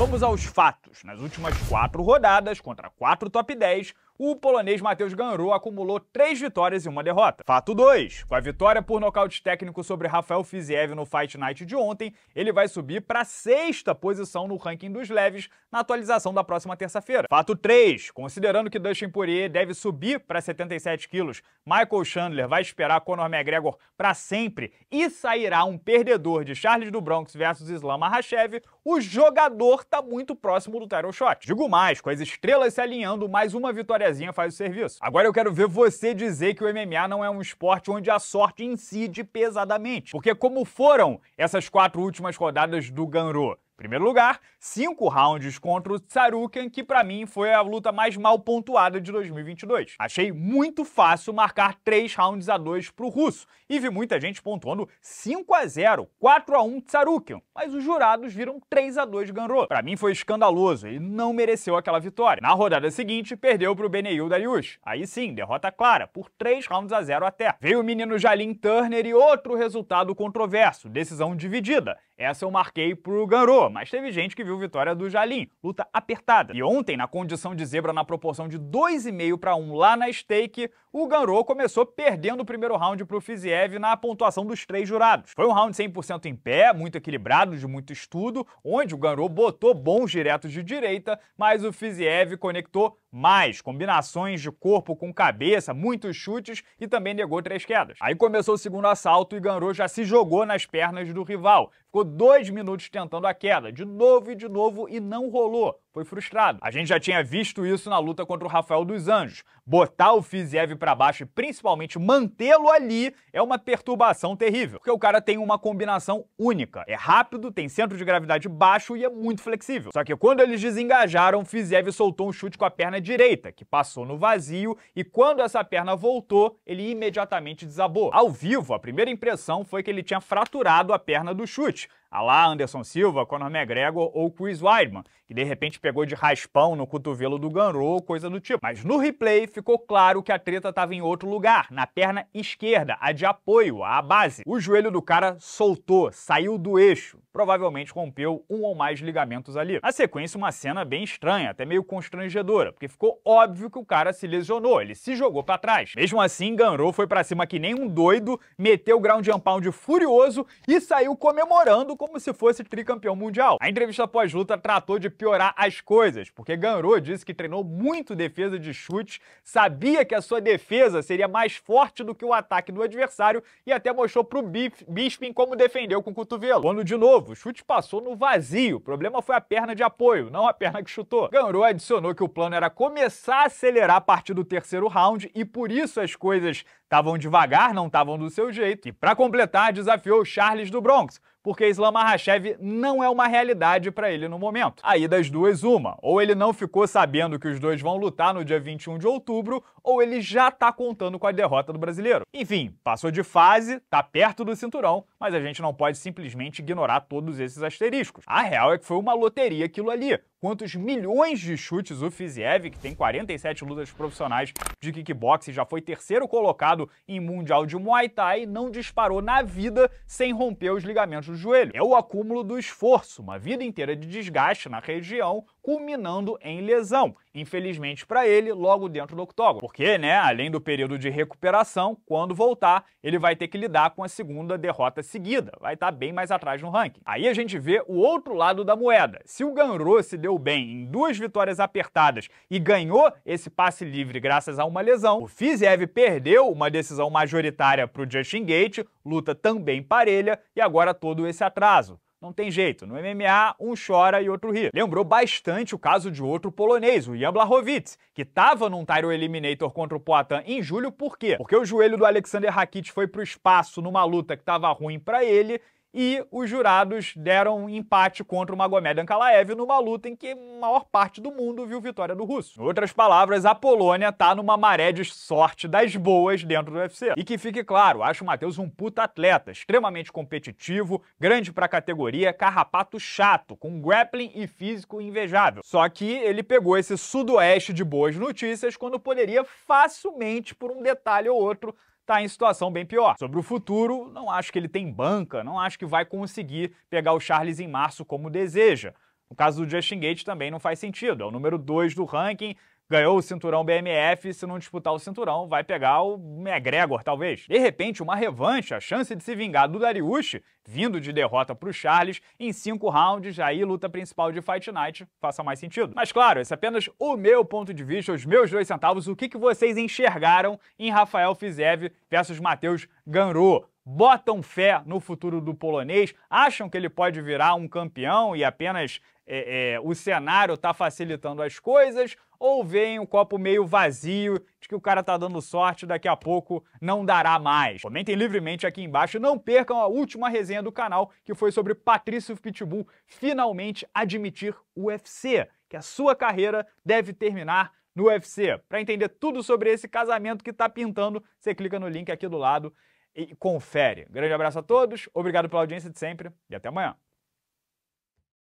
Vamos aos fatos. Nas últimas quatro rodadas, contra quatro top 10, o polonês Mateusz Ganru acumulou três vitórias e uma derrota. Fato 2. Com a vitória por nocaute técnico sobre Rafael Fiziev no Fight Night de ontem, ele vai subir para a sexta posição no ranking dos leves na atualização da próxima terça-feira. Fato 3. Considerando que Dustin Poirier deve subir para 77 quilos, Michael Chandler vai esperar Conor McGregor para sempre e sairá um perdedor de Charles do Bronx versus Islam Makhachev, o jogador está muito próximo do title shot. Digo mais, com as estrelas se alinhando, mais uma vitória faz o serviço. Agora eu quero ver você dizer que o MMA não é um esporte onde a sorte incide pesadamente. Porque como foram essas quatro últimas rodadas do Ganro? primeiro lugar, cinco rounds contra o Tsaruken, que para mim foi a luta mais mal pontuada de 2022. Achei muito fácil marcar três rounds a dois para o russo e vi muita gente pontuando 5 a 0, 4 a 1 Tsaruken, mas os jurados viram 3 a 2 Ganro. Para mim foi escandaloso e não mereceu aquela vitória. Na rodada seguinte, perdeu para o Beneil Dariush. Aí sim, derrota clara, por 3 rounds a 0 até. Veio o menino Jalim Turner e outro resultado controverso, decisão dividida essa eu marquei pro Ganro, mas teve gente que viu vitória do Jalim. Luta apertada. E ontem, na condição de zebra na proporção de 2,5 para 1 lá na stake, o Ganro começou perdendo o primeiro round pro Fiziev na pontuação dos três jurados. Foi um round 100% em pé, muito equilibrado, de muito estudo, onde o Ganro botou bons diretos de direita, mas o Fiziev conectou mais combinações de corpo com cabeça, muitos chutes e também negou três quedas. Aí começou o segundo assalto e Ganro já se jogou nas pernas do rival. Ficou dois minutos tentando a queda, de novo e de novo, e não rolou foi frustrado. A gente já tinha visto isso na luta contra o Rafael dos Anjos. Botar o Fiziev para baixo e principalmente mantê-lo ali é uma perturbação terrível, porque o cara tem uma combinação única. É rápido, tem centro de gravidade baixo e é muito flexível. Só que quando eles desengajaram, Fiziev soltou um chute com a perna direita, que passou no vazio, e quando essa perna voltou, ele imediatamente desabou. Ao vivo, a primeira impressão foi que ele tinha fraturado a perna do chute, Alá Anderson Silva, Conor McGregor ou Chris Weidman, que de repente pegou de raspão no cotovelo do Ganro ou coisa do tipo. Mas no replay ficou claro que a treta estava em outro lugar, na perna esquerda, a de apoio, a base. O joelho do cara soltou, saiu do eixo, provavelmente rompeu um ou mais ligamentos ali. Na sequência, uma cena bem estranha, até meio constrangedora, porque ficou óbvio que o cara se lesionou, ele se jogou para trás. Mesmo assim, Ganro foi para cima que nem um doido, meteu o ground and pound furioso e saiu comemorando como se fosse tricampeão mundial. A entrevista pós-luta tratou de piorar as coisas, porque Ganrou disse que treinou muito defesa de chutes, sabia que a sua defesa seria mais forte do que o ataque do adversário e até mostrou pro Bisping como defendeu com o cotovelo. Quando de novo, o chute passou no vazio, o problema foi a perna de apoio, não a perna que chutou. Ganrou adicionou que o plano era começar a acelerar a partir do terceiro round e por isso as coisas estavam devagar, não estavam do seu jeito. E para completar, desafiou Charles do Bronx, porque Islam Mahashev não é uma realidade para ele no momento. Aí das duas, uma. Ou ele não ficou sabendo que os dois vão lutar no dia 21 de outubro, ou ele já tá contando com a derrota do brasileiro. Enfim, passou de fase, tá perto do cinturão, mas a gente não pode simplesmente ignorar todos esses asteriscos. A real é que foi uma loteria aquilo ali. Quantos milhões de chutes o Fiziev, que tem 47 lutas profissionais de kickboxing, já foi terceiro colocado em Mundial de Muay Thai, não disparou na vida sem romper os ligamentos do joelho. É o acúmulo do esforço, uma vida inteira de desgaste na região, culminando em lesão. Infelizmente para ele, logo dentro do octógono. Porque, né, além do período de recuperação, quando voltar, ele vai ter que lidar com a segunda derrota seguida. Vai estar tá bem mais atrás no ranking. Aí a gente vê o outro lado da moeda. Se o Ganro se deu bem em duas vitórias apertadas e ganhou esse passe livre graças a uma lesão, o Fiziev perdeu uma decisão majoritária para o Justin Gate, luta também parelha e agora todo esse atraso. Não tem jeito, no MMA um chora e outro ri. Lembrou bastante o caso de outro polonês, o Jan Blachowicz, que estava num Tyro Eliminator contra o Poatan em julho, por quê? Porque o joelho do Alexander Rakic foi pro espaço numa luta que estava ruim para ele e os jurados deram um empate contra o Magomed Ankalaev numa luta em que a maior parte do mundo viu vitória do russo. Em outras palavras, a Polônia tá numa maré de sorte das boas dentro do UFC. E que fique claro, acho o Matheus um puta atleta, extremamente competitivo, grande pra categoria, carrapato chato, com grappling e físico invejável. Só que ele pegou esse sudoeste de boas notícias quando poderia facilmente, por um detalhe ou outro, está em situação bem pior. Sobre o futuro, não acho que ele tem banca, não acho que vai conseguir pegar o Charles em março como deseja. No caso do Justin Gates também não faz sentido, é o número 2 do ranking, ganhou o cinturão BMF, se não disputar o cinturão, vai pegar o McGregor, talvez. De repente, uma revanche, a chance de se vingar do Dariush, vindo de derrota pro Charles, em cinco rounds, aí luta principal de Fight Night, faça mais sentido. Mas claro, esse é apenas o meu ponto de vista, os meus dois centavos, o que, que vocês enxergaram em Rafael Fizev versus Matheus Ganru botam fé no futuro do polonês, acham que ele pode virar um campeão e apenas é, é, o cenário está facilitando as coisas, ou veem o um copo meio vazio de que o cara está dando sorte, daqui a pouco não dará mais. Comentem livremente aqui embaixo, não percam a última resenha do canal, que foi sobre Patrício Pitbull finalmente admitir o UFC, que a sua carreira deve terminar no UFC. Para entender tudo sobre esse casamento que está pintando, você clica no link aqui do lado e confere. Grande abraço a todos, obrigado pela audiência de sempre e até amanhã.